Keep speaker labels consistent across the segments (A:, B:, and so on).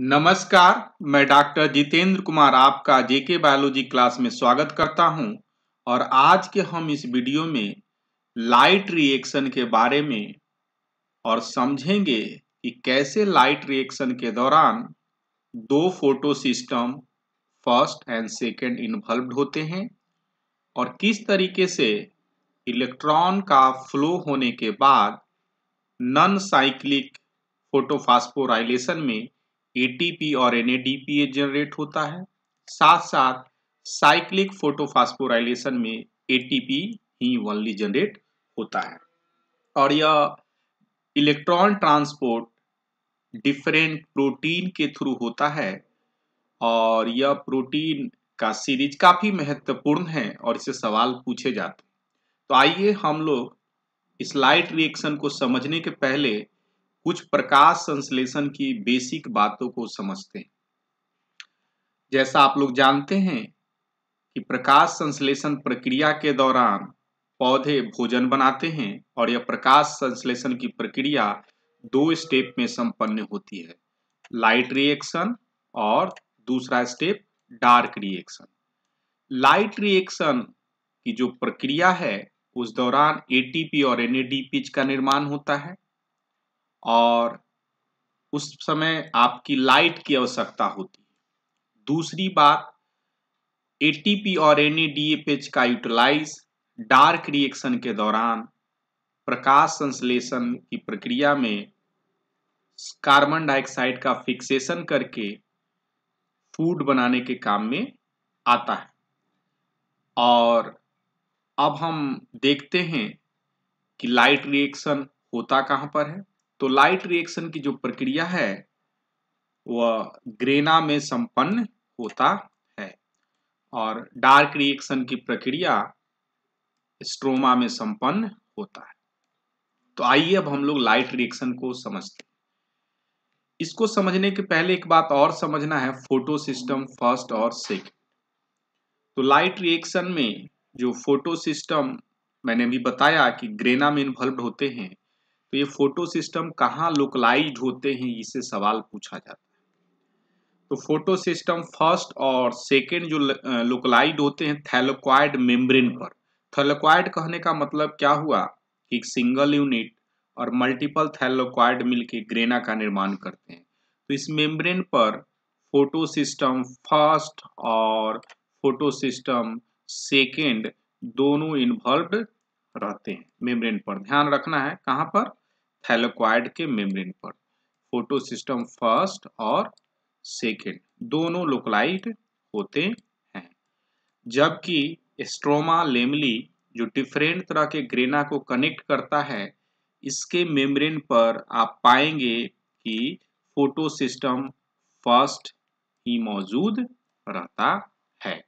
A: नमस्कार मैं डॉक्टर जितेंद्र कुमार आपका जेके बायोलॉजी क्लास में स्वागत करता हूं और आज के हम इस वीडियो में लाइट रिएक्शन के बारे में और समझेंगे कि कैसे लाइट रिएक्शन के दौरान दो photo system first and second involve होते हैं और किस तरीके से इलेक्ट्रॉन का फ्लो होने के बाद नॉन साइक्लिक फोटोफास्फोराइलेशन में एटीपी और एनएडीपीए जनरेट होता है साथ साथ साइक्लिक फोटोफास्फोराइलेशन में एटीपी ही वनली जनरेट होता है और यह इलेक्ट्रॉन ट्रांसपोर्ट डिफरेंट प्रोटीन के थ्रू होता है और यह प्रोटीन का सीरीज काफी महत्वपूर्ण है और इसे सवाल पूछे जाते हैं तो आइए हम लोग स्लाइड रिएक्शन को समझने के पहले कुछ प्रकाश संश्लेषण की बेसिक बातों को समझते हैं जैसा आप लोग जानते हैं कि प्रकाश संश्लेषण प्रक्रिया के दौरान पौधे भोजन बनाते हैं और यह प्रकाश संश्लेषण की प्रक्रिया दो स्टेप में संपन्न होती है लाइट रिएक्शन और दूसरा step dark reaction light reaction की जो प्रक्रिया है उस दौरान एटीपी और एनएडीपीज का निर्माण होता है और उस समय आपकी लाइट की आवश्यकता होती है दूसरी बात एटीपी और एन का यूटिलाइज डार्क रिएक्शन के दौरान प्रकाश संश्लेषण की प्रक्रिया में कार्बन डाइऑक्साइड का फिक्सेशन करके फूड बनाने के काम में आता है और अब हम देखते हैं कि लाइट रिएक्शन होता कहाँ पर है तो लाइट रिएक्शन की जो प्रक्रिया है वह ग्रेना में संपन्न होता है और डार्क रिएक्शन की प्रक्रिया स्ट्रोमा में संपन्न होता है तो आइए अब हम लोग लाइट रिएक्शन को समझते हैं इसको समझने के पहले एक बात और समझना है फोटो सिस्टम फर्स्ट और सेकेंड तो लाइट रिएक्शन में जो फोटो सिस्टम मैंने भी बताया कि ग्रेना में इन्वॉल्व होते हैं तो ये फोटो सिस्टम कहाँ लोकलाइज होते हैं इसे सवाल पूछा जाता है तो फोटो सिस्टम फर्स्ट और सेकेंड जो लोकलाइज होते हैं थैलोक्वाइड मेम्ब्रेन पर थैलोक्वाइड कहने का मतलब क्या हुआ कि एक सिंगल यूनिट और मल्टीपल थैलोक्वाइड मिलके ग्रेना का निर्माण करते हैं तो इस मेम्ब्रेन पर फोटो सिस्टम फर्स्ट और फोटो सिस्टम सेकेंड दोनों इन्वॉल्व रहते हैं मेम्ब्रेन पर ध्यान रखना है कहाँ पर थैलोक्वाइड के मेम्ब्रेन पर फोटो सिस्टम फर्स्ट और सेकेंड दोनों लोकलाइट होते हैं जबकि स्ट्रोमा लेमली जो डिफरेंट तरह के ग्रेना को कनेक्ट करता है इसके मेम्ब्रेन पर आप पाएंगे कि फोटो सिस्टम फर्स्ट ही मौजूद रहता है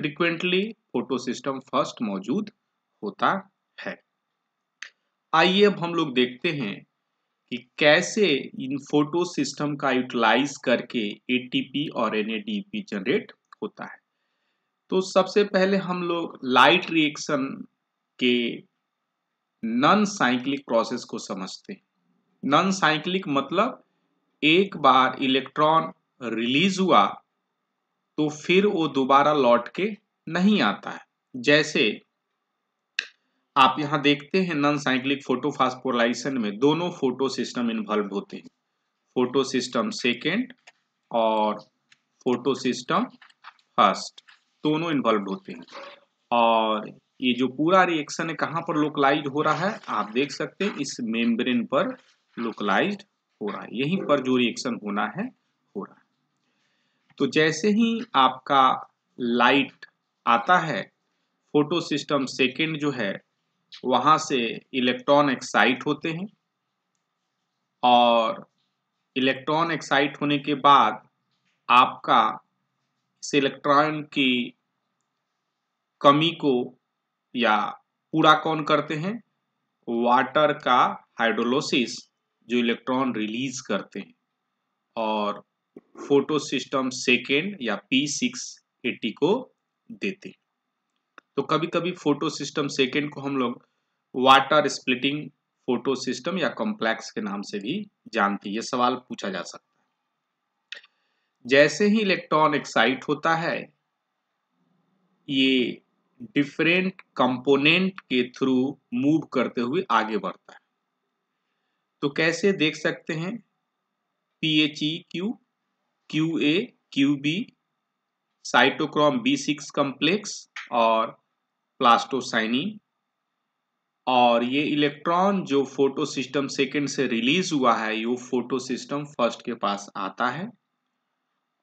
A: फ्रीक्वेंटली फोटो सिस्टम फर्स्ट मौजूद होता है आइए अब हम लोग देखते हैं कि कैसे इन फोटो सिस्टम का यूटिलाइज करके एटीपी और एनएडीपी जनरेट होता है तो सबसे पहले हम लोग लाइट रिएक्शन के नॉन साइक्लिक प्रोसेस को समझते हैं नॉन साइक्लिक मतलब एक बार इलेक्ट्रॉन रिलीज हुआ तो फिर वो दोबारा लौट के नहीं आता है जैसे आप यहां देखते हैं नॉन साइक्लिक फोटोफास्फोराइलेशन में दोनों फोटो सिस्टम इन्वॉल्व होते हैं फोटो सिस्टम सेकेंड और फोटो सिस्टम फर्स्ट दोनों इन्वॉल्व होते हैं और ये जो पूरा रिएक्शन है कहां पर लोकलाइज हो रहा है आप देख सकते हैं इस मेम्ब्रेन पर लोकलाइज हो रहा है यहीं पर जो रिएक्शन होना है हो रहा है तो जैसे ही आपका लाइट आता है फोटो सिस्टम सेकेंड जो है वहां से इलेक्ट्रॉन एक्साइट होते हैं और इलेक्ट्रॉन एक्साइट होने के बाद आपका इस इलेक्ट्रॉन की कमी को या पूरा कौन करते हैं वाटर का हाइड्रोलोसिस जो इलेक्ट्रॉन रिलीज करते हैं और फोटो सिस्टम सेकेंड या पी सिक्स एटी को देते हैं तो कभी कभी फोटो सिस्टम सेकेंड को हम लोग वाटर स्प्लिटिंग फोटो सिस्टम या कॉम्प्लेक्स के नाम से भी जानती है सवाल पूछा जा सकता है जैसे ही इलेक्ट्रॉन एक्साइट होता है ये डिफरेंट कंपोनेंट के थ्रू मूव करते हुए आगे बढ़ता है तो कैसे देख सकते हैं P H E Q Q A Q B cytochrome B six complex और प्लास्टोसाइनी और ये इलेक्ट्रॉन जो फोटो सिस्टम सेकेंड से रिलीज हुआ है वो फोटो सिस्टम फर्स्ट के पास आता है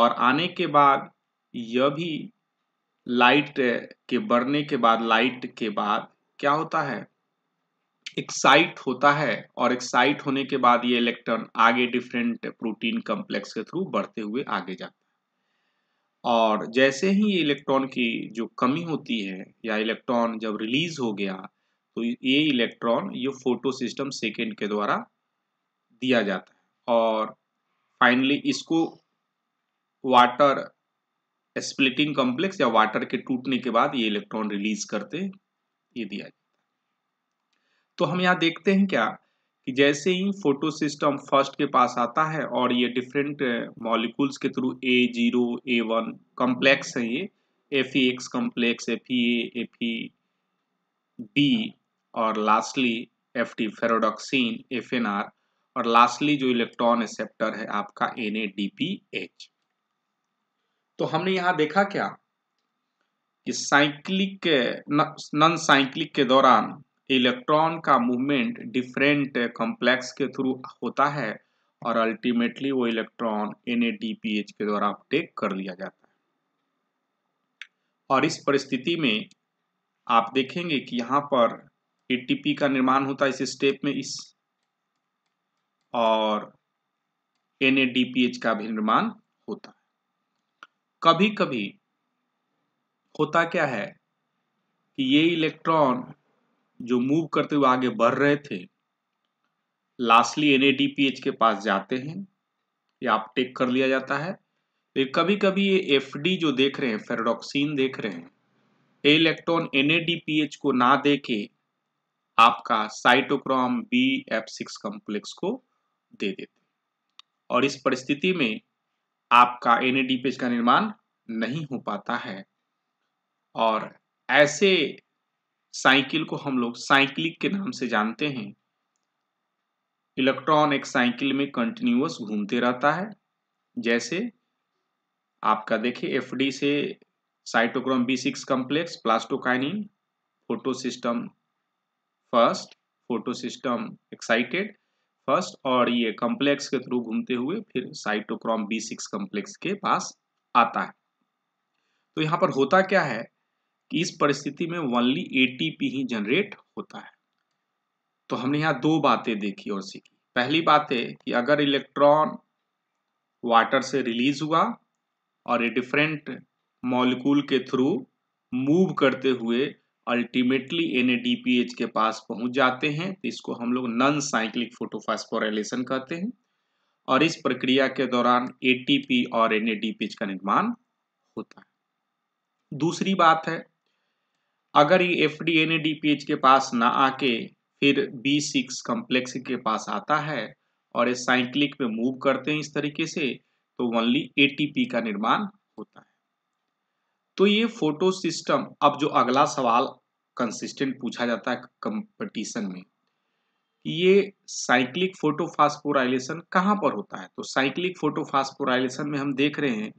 A: और आने के बाद यह भी लाइट के बढ़ने के बाद लाइट के बाद क्या होता है एक्साइट होता है और एक्साइट होने के बाद ये इलेक्ट्रॉन आगे डिफरेंट प्रोटीन कॉम्प्लेक्स के थ्रू बढ़ते हुए आगे जाते हैं और जैसे ही इलेक्ट्रॉन की जो कमी होती है या इलेक्ट्रॉन जब रिलीज हो गया तो ये इलेक्ट्रॉन ये फोटो सिस्टम सेकेंड के द्वारा दिया जाता है और फाइनली इसको वाटर स्प्लिटिंग कॉम्प्लेक्स या वाटर के टूटने के बाद ये इलेक्ट्रॉन रिलीज करते ये दिया जाता है तो हम यहाँ देखते हैं क्या कि जैसे ही फोटो सिस्टम फर्स्ट के पास आता है और ये डिफरेंट मॉलिक्यूल्स uh, के through A zero A one complex है ये F E X complex F E F E B और lastly F D ferredoxin F N R और लास्टली जो इलेक्ट्रॉन एक्सेप्टर है आपका N A D P H तो हमने यहां देखा क्या कि साइक्लिक नॉन साइक्लिक के दौरान इलेक्ट्रॉन का मूवमेंट डिफरेंट कॉम्प्लेक्स के थ्रू होता है और अल्टीमेटली वो इलेक्ट्रॉन एन के द्वारा अपटेक कर लिया जाता है और इस परिस्थिति में आप देखेंगे कि यहाँ पर एटीपी का निर्माण होता है इस स्टेप में इस और एन का भी निर्माण होता है कभी कभी होता क्या है कि ये इलेक्ट्रॉन जो मूव करते हुए आगे बढ़ रहे थे लास्टली एन के पास जाते हैं या आप टेक कर लिया जाता है लेकिन कभी कभी ये एफ जो देख रहे हैं फेरोडॉक्सिन देख रहे हैं ए इलेक्ट्रॉन एन को ना देके आपका cytochrome B F six complex को दे देते और इस परिस्थिति में आपका एन का निर्माण नहीं हो पाता है और ऐसे साइकिल को हम लोग साइक्लिक के नाम से जानते हैं इलेक्ट्रॉन एक साइकिल में कंटिन्यूस घूमते रहता है जैसे आपका देखिए एफ से cytochrome B six complex plastocyanin photosystem first photosystem excited first और ये कम्प्लेक्स के थ्रू घूमते हुए फिर साइटोक्रोम बी सिक्स कम्प्लेक्स के पास आता है तो यहाँ पर होता क्या है कि इस परिस्थिति में ओनली एटीपी ही जनरेट होता है तो हमने यहाँ दो बातें देखी और सीखी पहली बात है कि अगर इलेक्ट्रॉन वाटर से रिलीज हुआ और ये डिफरेंट मॉलिक्यूल के थ्रू मूव करते हुए अल्टीमेटली एन के पास पहुंच जाते हैं तो इसको हम लोग नॉन साइक्लिक फोटोफास्फोरेलेशन कहते हैं और इस प्रक्रिया के दौरान एटीपी और एन का निर्माण होता है दूसरी बात है अगर ये F D N A D P H के पास ना आके फिर बी सिक्स कम्प्लेक्स के पास आता है और ये साइक्लिक में मूव करते हैं इस तरीके से तो ओनली पी का निर्माण होता है तो ये फोटो सिस्टम अब जो अगला सवाल कंसिस्टेंट पूछा जाता है कंपटीशन में ये साइक्लिक फोटोफास्फोराइलेशन कहाँ पर होता है तो साइक्लिक फोटोफास्फोराइलेशन में हम देख रहे हैं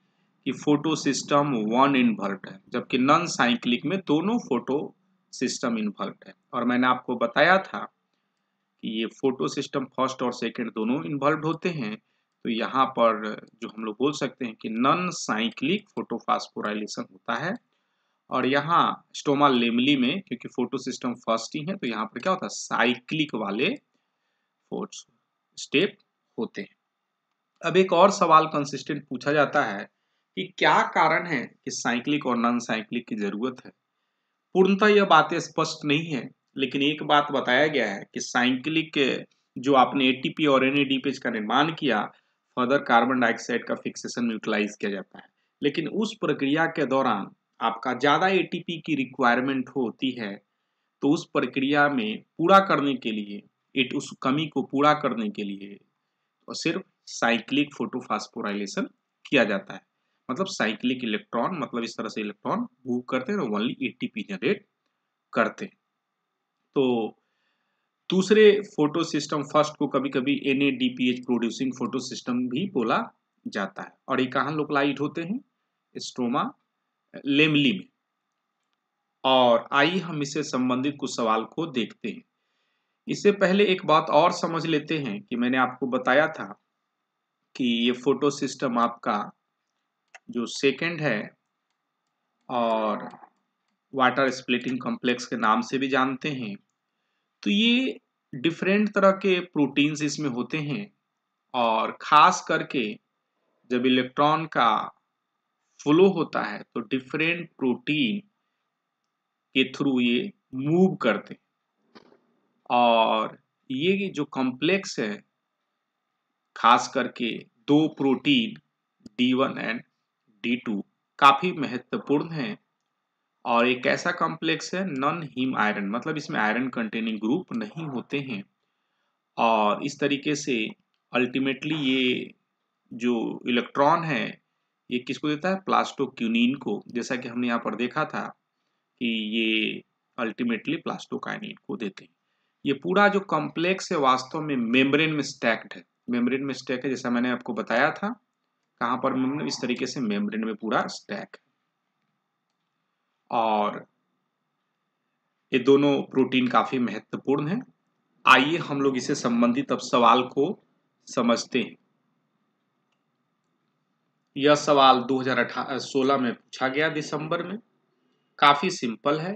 A: कि फोटो सिस्टम वन इन्वर्ट है जबकि नॉन साइक्लिक में दोनों फोटो सिस्टम इन्वर्ट है और मैंने आपको बताया था कि ये फोटो सिस्टम फर्स्ट और सेकेंड दोनों इन्वर्ट होते हैं तो यहाँ पर जो हम लोग बोल सकते हैं कि नॉन साइक्लिक फोटोफास्फोराइलेशन होता है और यहाँ स्टोमा लेमली में क्योंकि फोटो सिस्टम फर्स्ट ही है तो यहाँ पर क्या होता है साइक्लिक वाले स्टेप होते हैं अब एक और सवाल कंसिस्टेंट पूछा जाता है कि क्या कारण है कि साइक्लिक और नॉन साइक्लिक की जरूरत है पूर्णतः यह बातें स्पष्ट नहीं है लेकिन एक बात बताया गया है कि साइक्लिक जो आपने एटीपी और एनएडीपीएच का निर्माण किया फर्दर कार्बन डाइऑक्साइड का फिक्सेशन यूटिलाइज किया जाता है लेकिन उस प्रक्रिया के दौरान आपका ज़्यादा एटीपी की रिक्वायरमेंट होती है तो उस प्रक्रिया में पूरा करने के लिए इट उस कमी को पूरा करने के लिए और सिर्फ साइक्लिक फोटोफास्पोराइलेशन किया जाता है मतलब साइक्लिक इलेक्ट्रॉन मतलब इस तरह से इलेक्ट्रॉन मूव करते हैं ओनली एटीपी जनरेट करते हैं तो दूसरे फोटो सिस्टम फर्स्ट को कभी कभी एन प्रोड्यूसिंग फोटो सिस्टम भी बोला जाता है और ये कहाँ लोकलाइट होते हैं स्ट्रोमा लेमली में और आइए हम इससे संबंधित कुछ सवाल को देखते हैं इससे पहले एक बात और समझ लेते हैं कि मैंने आपको बताया था कि ये फोटो सिस्टम आपका जो सेकेंड है और वाटर स्प्लिटिंग कॉम्प्लेक्स के नाम से भी जानते हैं तो ये डिफरेंट तरह के प्रोटीन्स इसमें होते हैं और ख़ास करके जब इलेक्ट्रॉन का फ्लो होता है तो डिफरेंट प्रोटीन के थ्रू ये मूव करते हैं और ये जो कॉम्प्लेक्स है खास करके दो प्रोटीन डी वन एंड काफ़ी महत्वपूर्ण है और एक ऐसा कॉम्प्लेक्स है नॉन हीम आयरन मतलब इसमें आयरन कंटेनिंग ग्रुप नहीं होते हैं और इस तरीके से अल्टीमेटली ये जो इलेक्ट्रॉन है ये किसको देता है प्लास्टोक्यूनिन को जैसा कि हमने यहाँ पर देखा था कि ये अल्टीमेटली प्लास्टोकाइनिन को देते हैं ये पूरा जो कॉम्प्लेक्स है वास्तव में मेम्ब्रेन में स्टैक्ड है मेम्ब्रेन में स्टैक है जैसा मैंने आपको बताया था कहां पर मतलब इस तरीके से मेम्ब्रेन में पूरा स्टैक और ये दोनों प्रोटीन काफी महत्वपूर्ण है आइए हम लोग इसे संबंधित अब सवाल को समझते हैं यह सवाल 2016 में पूछा गया दिसंबर में काफी सिंपल है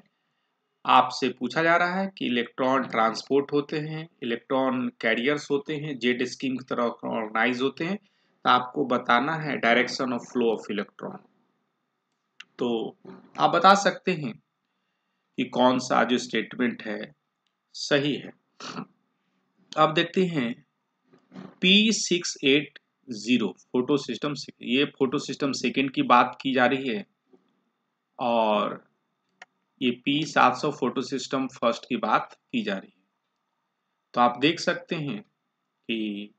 A: आपसे पूछा जा रहा है कि इलेक्ट्रॉन ट्रांसपोर्ट होते हैं इलेक्ट्रॉन कैरियर्स होते हैं जेट स्कीम की तरह ऑर्गेनाइज होते हैं तो आपको बताना है direction of flow of electron तो आप बता सकते हैं कि कौन सा जो स्टेटमेंट है सही है अब देखते हैं P680 फोटो सिस्टम ये फोटो सिस्टम सेकेंड की बात की जा रही है और ये P700 फोटो सिस्टम फर्स्ट की बात की जा रही है तो आप देख सकते हैं कि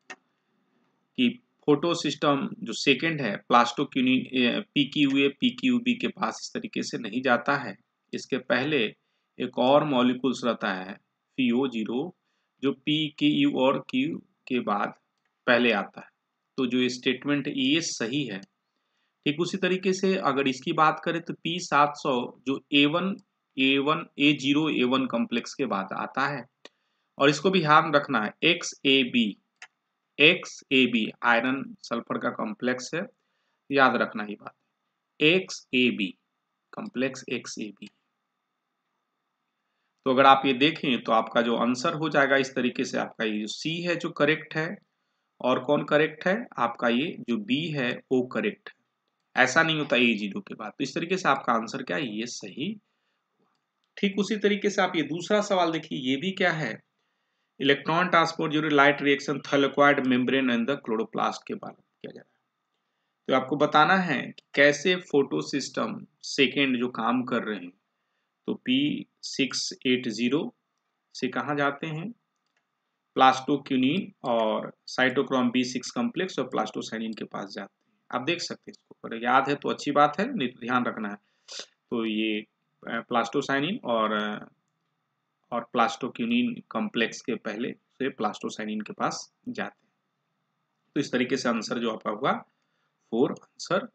A: कि फोटो सिस्टम जो सेकेंड है plastoquinone P U A P U B के पास इस तरीके से नहीं जाता है इसके पहले एक और मॉलिकुल्स रहता है पी ओ जीरो जो पी के यू और क्यू के बाद पहले आता है तो जो स्टेटमेंट ये सही है ठीक उसी तरीके से अगर इसकी बात करें तो पी सात सौ जो A one A one A zero A one complex के बाद आता है और इसको भी ध्यान रखना है X A B X A B iron sulphur का कॉम्प्लेक्स है याद रखना ही बात X A B complex X A B तो अगर आप ये देखें तो आपका जो आंसर हो जाएगा इस तरीके से आपका ये जो सी है जो करेक्ट है और कौन करेक्ट है आपका ये जो बी है वो करेक्ट है ऐसा नहीं होता ए जीरो के बाद तो इस तरीके से आपका आंसर क्या है ये सही ठीक उसी तरीके से आप ये दूसरा सवाल देखिए ये भी क्या है electron transport during light reaction thylakoid membrane and the chloroplast के बारे में किया जा रहा है तो आपको बताना है कि कैसे फोटो सिस्टम सेकेंड जो काम कर रहे हैं तो पी सिक्स एट ज़ीरो से कहाँ जाते हैं प्लास्टोक्यूनिन और साइटोक्रोम बी सिक्स कॉम्प्लेक्स और प्लास्टोसाइनिन के पास जाते हैं आप देख सकते हैं इसको अगर याद है तो अच्छी बात है नहीं तो ध्यान रखना है तो ये प्लास्टोसाइनिन और और प्लास्टोक्यूनिन कॉम्प्लेक्स के पहले से प्लास्टोसाइनिन के पास जाते हैं तो इस तरीके से आंसर जो आपका हुआ फोर आंसर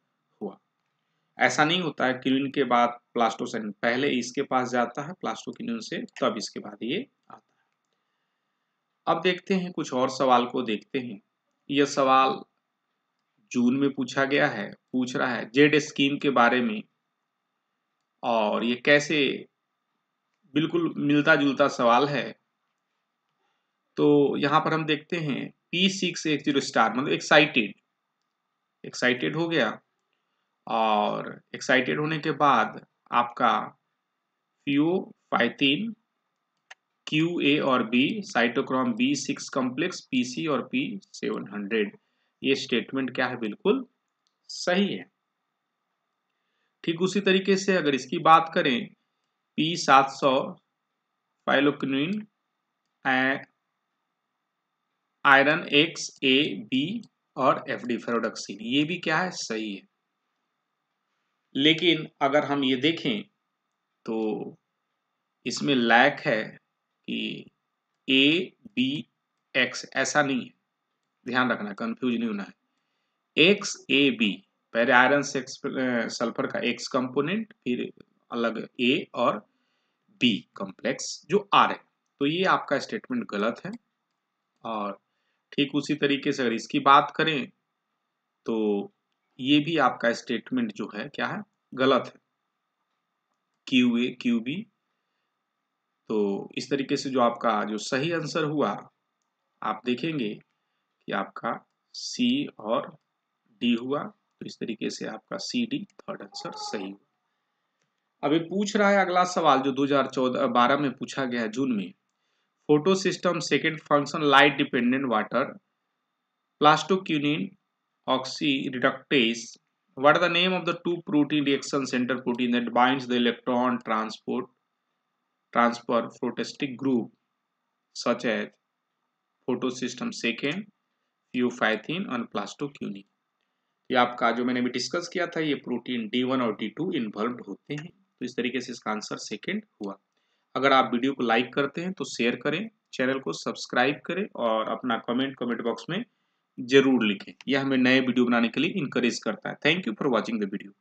A: हुआ ऐसा नहीं होता है क्यूनिन के बाद प्लास्टोसाइनिन पहले इसके पास जाता है प्लास्टोक्यूनिन से तब इसके बाद ये आता है अब देखते हैं कुछ और सवाल को देखते हैं यह सवाल जून में पूछा गया है पूछ रहा है जेड स्कीम के बारे में और ये कैसे बिल्कुल मिलता जुलता सवाल है तो यहां पर हम देखते हैं पी सिक्स एक जीरो स्टार मतलब एक्साइटेड एक्साइटेड हो गया और एक्साइटेड होने के बाद आपका फ्यू फाइथिन क्यू ए और B cytochrome B six complex P और पी सेवन हंड्रेड ये स्टेटमेंट क्या है बिल्कुल सही है ठीक उसी तरीके से अगर इसकी बात करें पी सात सौ phylloquinone iron X A B और एफ डी फेरोडक्सिन ये भी क्या है सही है लेकिन अगर हम ये देखें तो इसमें लैक है कि ए बी एक्स ऐसा नहीं है ध्यान रखना कंफ्यूज नहीं होना है एक्स ए बी पहले आयरन सेक्स सल्फर का एक्स कंपोनेंट फिर अलग ए और बी कॉम्प्लेक्स जो आर है तो ये आपका स्टेटमेंट गलत है और ठीक उसी तरीके से अगर इसकी बात करें तो ये भी आपका स्टेटमेंट जो है क्या है गलत है क्यू ए क्यू बी तो इस तरीके से जो आपका जो सही आंसर हुआ आप देखेंगे कि आपका सी और डी हुआ तो इस तरीके से आपका सी डी थर्ड आंसर सही हुआ अभी पूछ रहा है अगला सवाल जो 2014 बारह में पूछा गया है जून में photo system second function light dependent water plastoquinone oxidoreductase what the name of the two protein reaction centre protein that bind the electron transport transfer prosthetic group such as photo system second pheophytin और plastoquinone ये आपका जो मैंने अभी discuss किया था ये protein D one और डी टू इन्वॉल्व होते हैं तो इस तरीके से इसका आंसर सेकेंड हुआ अगर आप वीडियो को लाइक करते हैं तो शेयर करें चैनल को सब्सक्राइब करें और अपना कमेंट कमेंट बॉक्स में जरूर लिखें यह हमें नए वीडियो बनाने के लिए इंकरेज करता है thank you for watching the video